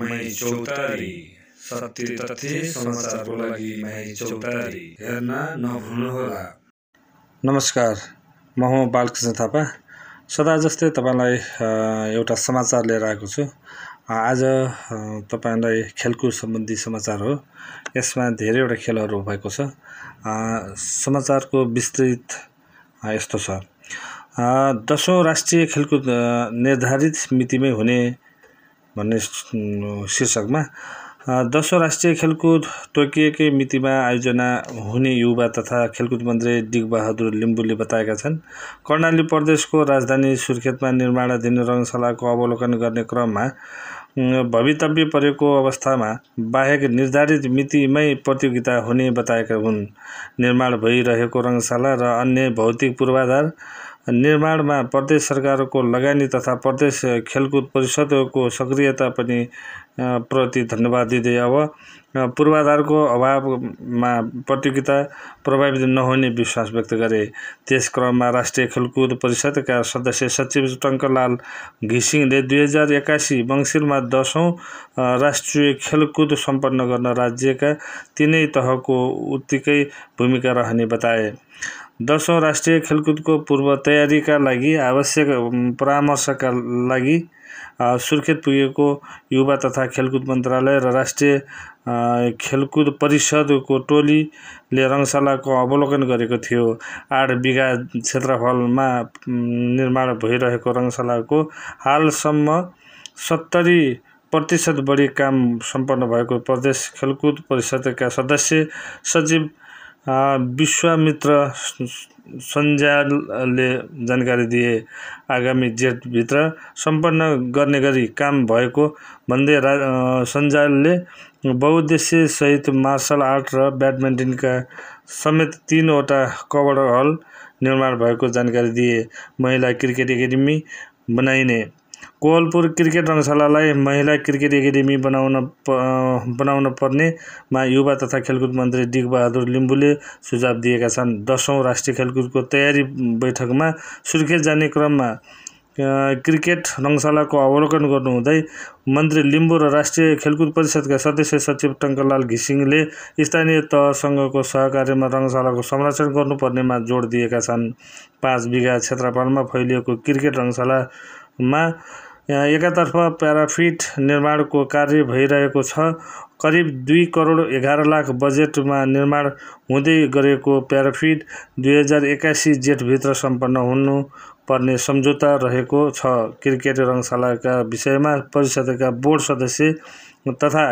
मै चौतारी सत्य तथ्य समाचारको लागि मै चौतारी हेर्न नभुल्नुहोला नमस्कार म हो बालकृष्ण थापा सदा जस्तै तपाईँलाई एउटा समाचार लिएर आएको छु आज तपाईँलाई खेलकुद सम्बन्धी समाचार हो यसमा धेरैवटा खेलहरू भएको छ समाचारको विस्तृत यस्तो छ दसौँ राष्ट्रिय खेलकुद निर्धारित मितिमै हुने भन्ने शीर्षकमा दसौँ राष्ट्रिय खेलकुद तोकिएकै मितिमा आयोजना हुने युवा तथा खेलकुद मन्त्री डिगबहादुर लिम्बुले बताएका छन् कर्णाली प्रदेशको राजधानी सुर्खेतमा निर्माणाधीन रङशालाको अवलोकन गर्ने क्रममा भवितव्य परेको अवस्थामा बाहेक निर्धारित मितिमै प्रतियोगिता हुने बताएका हुन् निर्माण भइरहेको रङशाला र अन्य भौतिक पूर्वाधार निर्माणमा प्रदेश सरकारको लगानी तथा प्रदेश खेलकुद परिषदको सक्रियता पनि प्रति धन्यवाद दिँदै अब पूर्वाधारको अभावमा प्रतियोगिता प्रभावित नहुने विश्वास व्यक्त गरे त्यस क्रममा राष्ट्रिय खेलकुद परिषदका सदस्य सचिव टङ्कलाल घिसिङले दुई हजार एक्कासी मङ्सिरमा दसौँ राष्ट्रिय खेलकुद सम्पन्न गर्न राज्यका तिनै तहको उत्तिकै भूमिका रहने बताए दसौँ राष्ट्रिय खेलकुदको पूर्व तयारीका लागि आवश्यक परामर्शका लागि सुर्खेत पुगेको युवा तथा खेलकुद मन्त्रालय र राष्ट्रिय खेलकुद परिषदको टोलीले रङशालाको अवलोकन गरेको थियो आठ बिघा क्षेत्रफलमा निर्माण भइरहेको रङशालाको हालसम्म सत्तरी प्रतिशत बढी काम सम्पन्न भएको प्रदेश खेलकुद परिषदका सदस्य सचिव विश्वामित्र सञ्जालले जानकारी दिए आगामी जेठभित्र सम्पन्न गर्ने गरी काम भएको भन्दै रा सञ्जालले बहुद्देश्य सहित मार्सल आर्ट र ब्याडमिन्टनका समेत तिनवटा कवर हल निर्माण भएको जानकारी दिए महिला क्रिकेट एकाडेमी बनाइने कोवलपुर क्रिकेट रङ्गशालालाई महिला क्रिकेट एकाडेमी बनाउन प बनाउन पर्नेमा युवा तथा खेलकुद मन्त्री डिगबहादुर लिम्बूले सुझाव दिएका छन् दसौँ राष्ट्रिय खेलकुदको तयारी बैठकमा सुर्खेत जाने क्रममा क्रिकेट रङ्गशालाको अवलोकन गर्नुहुँदै मन्त्री लिम्बू र राष्ट्रिय खेलकुद परिषदका सदस्य सचिव टङ्कलाल घिसिङले स्थानीय तहसँगको सहकार्यमा रङ्गशालाको संरक्षण गर्नुपर्नेमा जोड दिएका छन् पाँच बिघा क्षेत्रफलमा फैलिएको क्रिकेट रङ्गशालामा यहाँ एकातर्फ प्याराफिट निर्माणको कार्य भइरहेको छ करिब दुई करोड एघार लाख बजेटमा निर्माण हुँदै गरेको प्याराफिट दुई हजार एक्कासी जेठभित्र सम्पन्न पर्ने सम्झौता रहेको छ क्रिकेट रङशालाका विषयमा परिषदका बोर्ड सदस्य तथा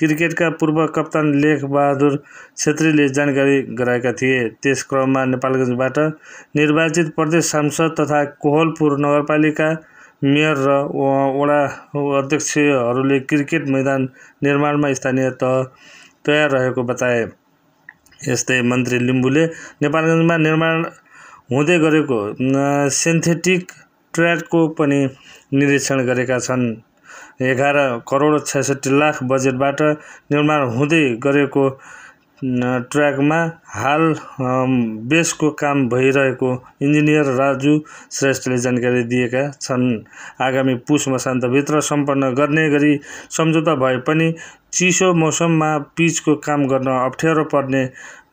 क्रिकेटका पूर्व कप्तान लेखबहादुर छेत्रीले जानकारी गराएका थिए त्यस क्रममा नेपालगञ्जबाट निर्वाचित प्रदेश सांसद तथा कोहलपुर नगरपालिका मेयर र वडा अध्यक्षहरूले क्रिकेट मैदान निर्माणमा स्थानीय तह तयार रहेको बताए यस्तै मन्त्री लिम्बूले नेपालगञ्जमा निर्माण हुँदै गरेको सिन्थेटिक ट्र्याकको पनि निरीक्षण गरेका छन् एघार करोड छ्यासठी लाख बजेटबाट निर्माण हुँदै गरेको ट्र्याकमा हाल बेसको काम भइरहेको इन्जिनियर राजु श्रेष्ठले जानकारी दिएका छन् आगामी पुष मसान्तभित्र सम्पन्न गर्ने गरी सम्झौता भए पनि चिसो मौसममा पिचको काम गर्न अप्ठ्यारो पर्ने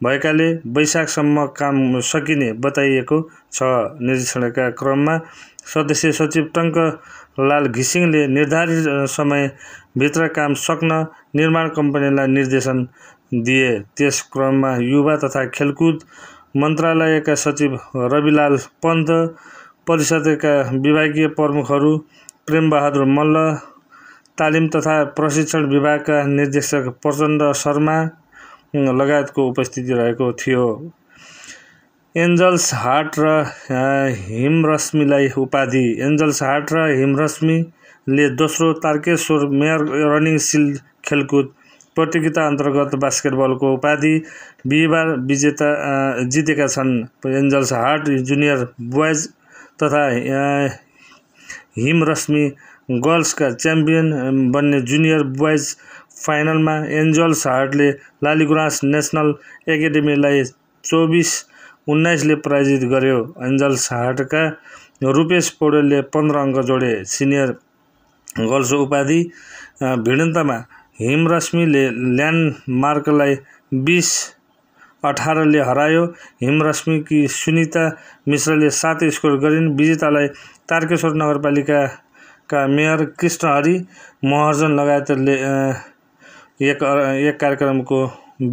भएकाले वैशाखसम्म काम सकिने बताइएको छ निरीक्षणका क्रममा सदस्य सचिव टङ्क लाल घिसिङले निर्धारित समयभित्र काम सक्न निर्माण कम्पनीलाई निर्देशन दिए त्यस क्रममा युवा तथा खेलकुद मन्त्रालयका सचिव रविलाल पन्त परिषदका विभागीय प्रमुखहरू प्रेमबहादुर मल्ल तालिम तथा प्रशिक्षण विभागका निर्देशक प्रचण्ड शर्मा लगायतको उपस्थिति रहेको थियो एन्जल्स हार्ट र हिमरश्मीलाई उपाधि एन्जल्स हार्ट र हिमरश्मीले दोस्रो तारकेश्वर मेयर रनिङ सिल्ड खेलकुद प्रतियोगिता अन्तर्गत बास्केटबलको उपाधि बिहिबार विजेता जितेका छन् एन्जल्स हार्ट जुनियर बोइज तथा हिम हिमरश्मि गर्ल्सका च्याम्पियन बन्ने जुनियर बोइज फाइनलमा एन्जल्स हार्टले लालीगुराँस नेसनल एकाडेमीलाई चौबिस उन्नाइसले पराजित गर्यो एन्जल्स हार्टका रुपेश पौडेलले पन्ध्र अङ्क जोडे सिनियर गर्ल्स उपाधि भिडन्तमा हिमरश्मीले ल्यान्डमार्कलाई बिस अठारले हरायो कि सुनिता मिश्रले सात स्कोर गरिन् विजेतालाई तारकेश्वर नगरपालिकाका मेयर हरि महर्जन लगायतले एक एक कार्यक्रमको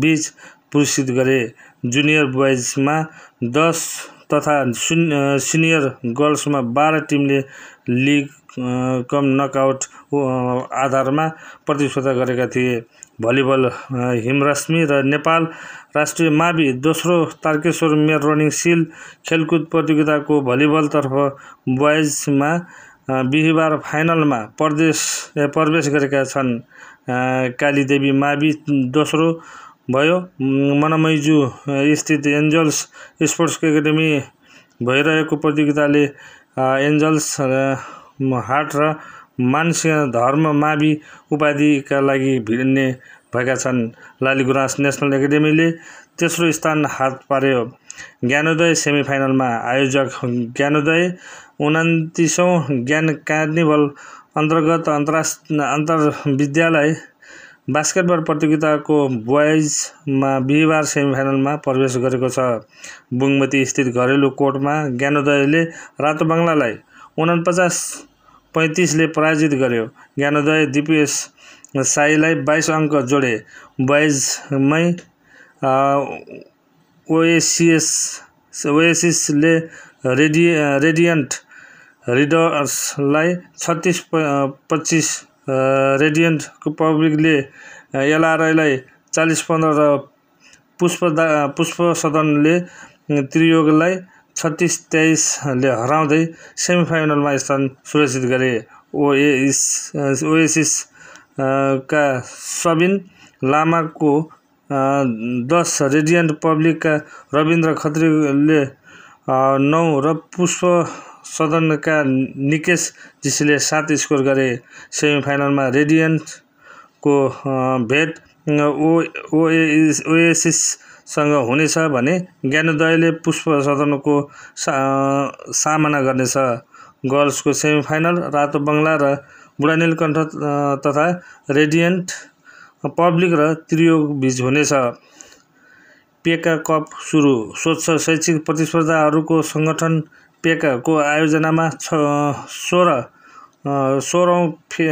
बिच पुरस्कृत गरे जुनियर बोइजमा दस तथा सुन सिनियर गर्ल्समा बाह्र टिमले लिग कम नकआउट आधारमा प्रतिस्पर्धा गरेका थिए भलिबल हिमरश्मि र नेपाल राष्ट्रिय मावि दोस्रो तारकेश्वर मेयर रनिङ सिल खेलकुद प्रतियोगिताको भलिबलतर्फ बोइजमा बिहिबार फाइनलमा प्रदेश प्रवेश गरेका छन् कालीदेवी मावि दोस्रो भयो मनमैजू स्थित एन्जल्स स्पोर्ट्स एकाडेमी भइरहेको प्रतियोगिताले एन्जल्स हार्ट र मानसिक धर्म मावि उपाधिका लागि भिड्ने भएका छन् लाली गुराँस नेसनल एकाडेमीले तेस्रो स्थान हात पार्यो ज्ञानोदय सेमिफाइनलमा आयोजक ज्ञानोदय उन्तिसौँ ज्ञान कार्निभल अन्तर्गत अन्तर्राष्ट्र अन्तर विद्यालय बास्केटबल प्रतियोगिताको बोइजमा बिहिबार सेमिफाइनलमा प्रवेश गरेको छ बुङमती स्थित घरेलु कोर्टमा ज्ञानोदयले रातो बङ्गलालाई उनापचास पैँतिसले पराजित गर्यो ज्ञानोदय दिपेश साईलाई बाइस अङ्क जोडे बोइजमै ओएसिएस ओएसिसले रेडि रेडियन्ट रिडर्सलाई छत्तिस पच्चिस रेडियन्ट पब्लिकले एलआरआईलाई चालिस पन्ध्र र पुष्पदा पुष्प सदनले त्रियोगलाई छत्तिस तेइसले हराउँदै सेमिफाइनलमा स्थान सुरक्षित गरे ओएस ओएसिस का सबिन लामाको दस रेडियन्ट पब्लिकका रविन्द्र खत्रीले नौ र पुष्प सदनका निकेश जीसीले सात स्कोर गरे सेमिफाइनलमा रेडियन्टको भेट ओ ओए ओएसिससँग हुनेछ भने ज्ञानोदयले पुष्प सदनको सा सामना गर्नेछ गर्ल्सको सेमिफाइनल रातो बङ्गला र कण्ठ तथा रेडियन्ट पब्लिक र त्रियोग बिच हुनेछ पेका कप सुरु स्वच्छ शैक्षिक प्रतिस्पर्धाहरूको सङ्गठन पेकाको आयोजनामा छ सोह्र सोह्रौँ फे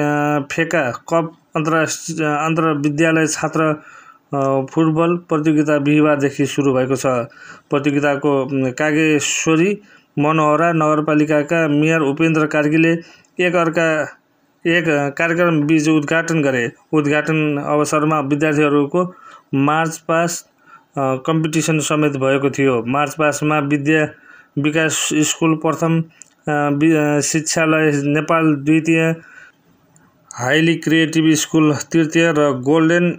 फेका कप अन्तर्राष्ट्रिय अन्तर्विद्यालय छात्र फुटबल प्रतियोगिता बिहिबारदेखि सुरु भएको छ प्रतियोगिताको कागेश्वरी मनोहरा नगरपालिकाका मेयर उपेन्द्र कार्कीले एकअर्का एक कार्यक्रम बिच उद्घाटन गरे उद्घाटन अवसरमा विद्यार्थीहरूको मार्च पास कम्पिटिसन समेत भएको थियो मार्च पासमा विद्या विकास स्कुल प्रथम शिक्षालय नेपाल द्वितीय हाइली क्रिएटिभ स्कुल तृतीय र गोल्डेन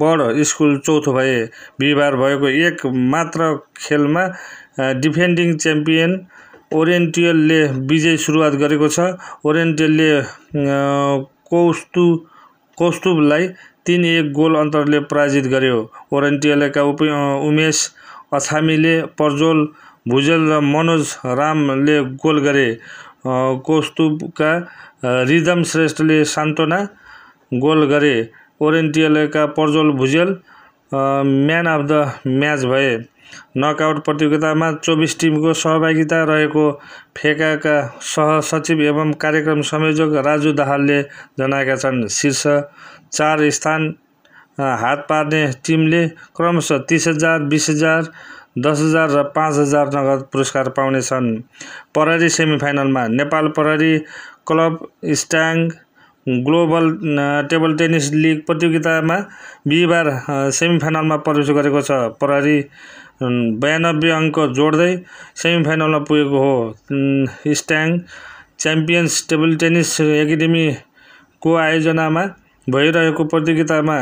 बर्ड स्कुल चौथो भए बिहिबार भएको एक मात्र खेलमा डिफेन्डिङ च्याम्पियन ओरिएन्टियलले विजय सुरुवात गरेको छ ओरिएन्टियलले कौस्तु कौस्तुभलाई तिन एक गोल अन्तरले पराजित गर्यो ओरिएन्टियलका उप उमेश अछामीले प्रज्वल भुजेल र मनोज रामले गोल गरे कोस्तुका रिदम श्रेष्ठले सान्त्वना गोल गरे ओरेन्टियलका Prajwal Bhujel man of the match भए नकआउट प्रतियोगितामा चौबिस टिमको सहभागिता रहेको फेकाका सहसचिव एवं कार्यक्रम संयोजक राजु दाहालले जनाएका छन् शीर्ष चार स्थान हात पार्ने टिमले क्रमशः तिस हजार बिस हजार दस हजार र पाँच हजार नगद पुरस्कार पाउनेछन् प्रहरी सेमिफाइनलमा नेपाल प्रहरी club Stag global table tennis league प्रतियोगितामा बिहिबार सेमिफाइनलमा प्रवेश गरेको छ प्रहरी बयानब्बे अङ्क जोड्दै सेमिफाइनलमा पुगेको हो स्ट्याङ च्याम्पियन्स टेबल टेनिस एकाडेमीको आयोजनामा भइरहेको प्रतियोगितामा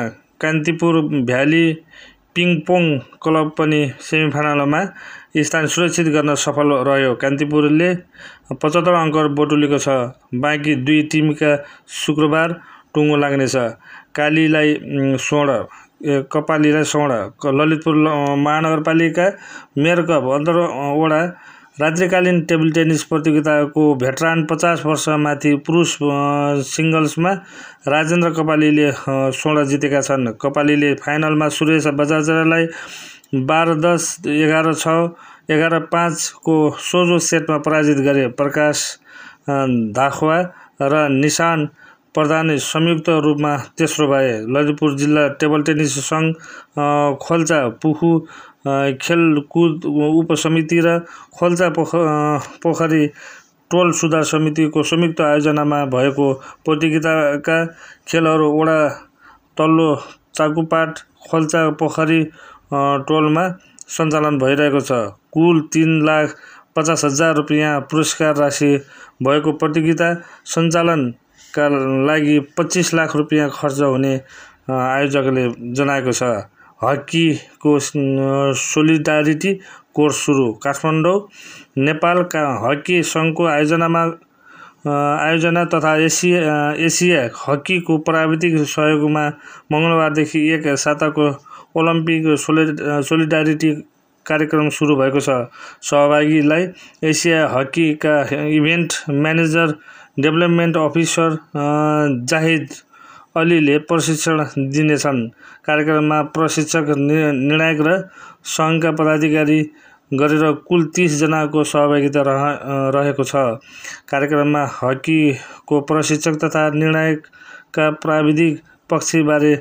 कान्तिपुर भ्याली पिङपोङ क्लब पनि सेमिफाइनलमा स्थान सुरक्षित गर्न सफल रह्यो कान्तिपुरले पचहत्तर अङ्क बटुलेको छ बाँकी दुई टिमका शुक्रबार टुङ्गो लाग्नेछ कालीलाई स्वर्ण कपालीलाई स्वर्ण ललितपुर महानगरपालिका मेयर कप अन्तर्वडा रात्रिकालीन टेबल टेनिस प्रतियोगिताको भेटरान पचास वर्षमाथि पुरुष सिङ्गल्समा राजेन्द्र कपालीले स्वर्ण जितेका छन् कपालीले फाइनलमा सुरेश बजाजरालाई बाह्र दस एघार छ एघार पाँचको सोझो सेटमा पराजित गरे प्रकाश धाखवा र निशान प्रधान संयुक्त रूपमा तेस्रो भए ललितपुर जिल्ला टेबल टेनिस सङ्घ खोल्चा पुखु खेलकुद उपसमिति र खोल्चा पोख पोखरी टोल सुधार समितिको संयुक्त आयोजनामा भएको प्रतियोगिताका खेलहरू वडा तल्लो चाकुपाट खोल्चा पोखरी टोलमा सञ्चालन भइरहेको छ कुल तिन लाख पचास हजार रुपियाँ पुरस्कार राशि भएको प्रतियोगिता सञ्चालनका लागि पच्चिस लाख रुपियाँ खर्च हुने आयोजकले जनाएको छ हकीको सोलिडारिटी कोर्स सुरु काठमाडौँ नेपालका हकी सङ्घको आयोजनामा आयोजना तथा एसिया एसिया हकीको प्राविधिक सहयोगमा मङ्गलबारदेखि एक साताको ओलम्पिक सोलि सोलिडारिटी कार्यक्रम सुरु भएको छ सहभागीलाई एसिया हकीका event manager development officer Zahid अलिले प्रशिक्षण दिनेछन् कार्यक्रममा प्रशिक्षक निर्णायक र सङ्घका पदाधिकारी गरेर कुल तिसजनाको सहभागिता रह रहेको छ कार्यक्रममा हकीको प्रशिक्षक तथा निर्णायकका प्राविधिक पक्षबारे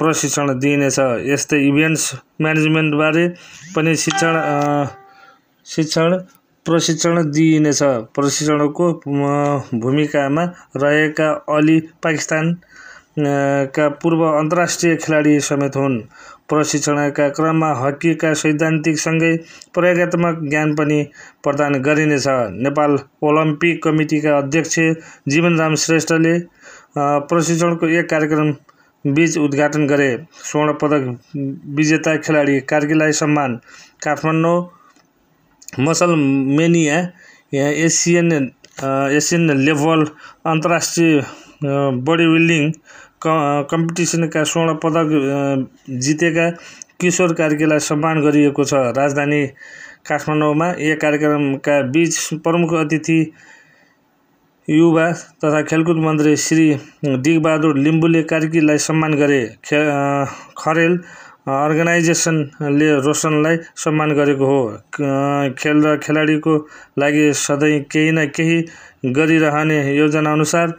प्रशिक्षण दिइनेछ यस्तै इभेन्ट्स म्यानेजमेन्टबारे पनि शिक्षण शिक्षण प्रशिक्षण दिइनेछ प्रशिक्षणको भूमिकामा रहेका अली पाकिस्तान का पूर्व अन्तर्राष्ट्रिय खेलाडी समेत हुन् प्रशिक्षणका क्रममा हकीका सैद्धान्तिकसँगै प्रयोगत्मक ज्ञान पनि प्रदान गरिनेछ नेपाल ओलम्पिक कमिटीका अध्यक्ष जीवनराम श्रेष्ठले प्रशिक्षणको एक कार्यक्रम बीच उद्घाटन गरे स्वर्ण पदक विजेता खेलाडी कार्कीलाई सम्मान काठमाडौँ मसल यहाँ एसियन एसियन लेभल अन्तर्राष्ट्रिय बडी बिल्डिङ क कम्पिटिसनका स्वर्ण पदक जितेका किशोर कार्कीलाई सम्मान गरिएको छ राजधानी काठमाडौँमा यो कार्यक्रमका बिच प्रमुख अतिथि युवा तथा खेलकुद मन्त्री श्री डिगबहादुर लिम्बुले कार्कीलाई सम्मान गरे खे खरेल अर्गनाइजेसनले रोशनलाई सम्मान गरेको हो खेल र खेलाडीको लागि सधैँ केही न केही गरिरहने योजनाअनुसार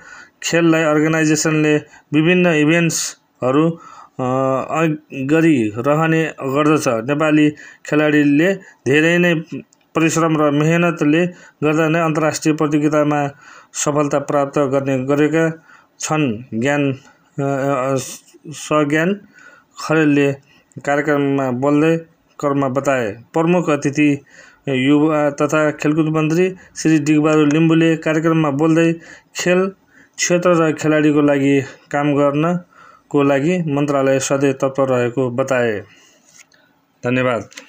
खेललाई अर्गनाइजेसनले विभिन्न इभेन्ट्सहरू गरिरहने गर्दछ नेपाली खेलाडीले धेरै नै परिश्रम र मेहनतले गर्दा नै अन्तर्राष्ट्रिय प्रतियोगितामा सफलता प्राप्त गर्ने गरेका छन् ज्ञान सज्ञान खरेलले कार्यक्रममा बोल्दै कर्म बताए प्रमुख अतिथि युवा तथा खेलकुद मन्त्री श्री डिगबहादुर लिम्बूले कार्यक्रममा बोल्दै खेल क्षेत्र र खेलाडीको लागि काम गर्नको लागि मन्त्रालय सधैँ तत्पर रहेको बताए धन्यवाद